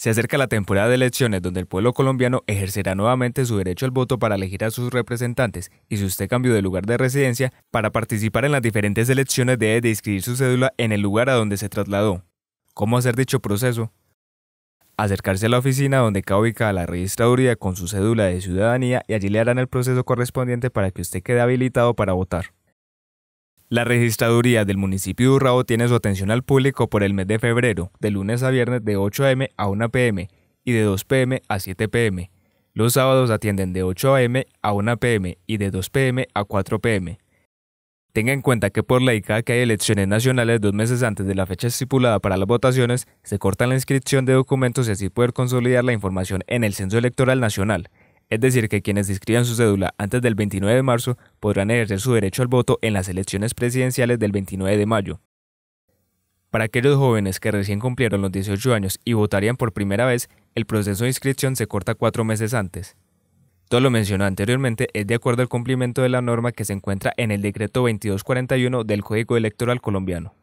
Se acerca la temporada de elecciones donde el pueblo colombiano ejercerá nuevamente su derecho al voto para elegir a sus representantes y si usted cambió de lugar de residencia, para participar en las diferentes elecciones debe de inscribir su cédula en el lugar a donde se trasladó. ¿Cómo hacer dicho proceso? Acercarse a la oficina donde está ubicada la registraduría con su cédula de ciudadanía y allí le harán el proceso correspondiente para que usted quede habilitado para votar. La registraduría del municipio de Urrao tiene su atención al público por el mes de febrero, de lunes a viernes de 8 a.m. a 1 p.m. y de 2 p.m. a 7 p.m. Los sábados atienden de 8 a.m. a 1 p.m. y de 2 p.m. a 4 p.m. Tenga en cuenta que por ley, cada que hay elecciones nacionales dos meses antes de la fecha estipulada para las votaciones, se corta la inscripción de documentos y así poder consolidar la información en el Censo Electoral Nacional es decir, que quienes inscriban su cédula antes del 29 de marzo podrán ejercer su derecho al voto en las elecciones presidenciales del 29 de mayo. Para aquellos jóvenes que recién cumplieron los 18 años y votarían por primera vez, el proceso de inscripción se corta cuatro meses antes. Todo lo mencionado anteriormente es de acuerdo al cumplimiento de la norma que se encuentra en el decreto 2241 del Código Electoral colombiano.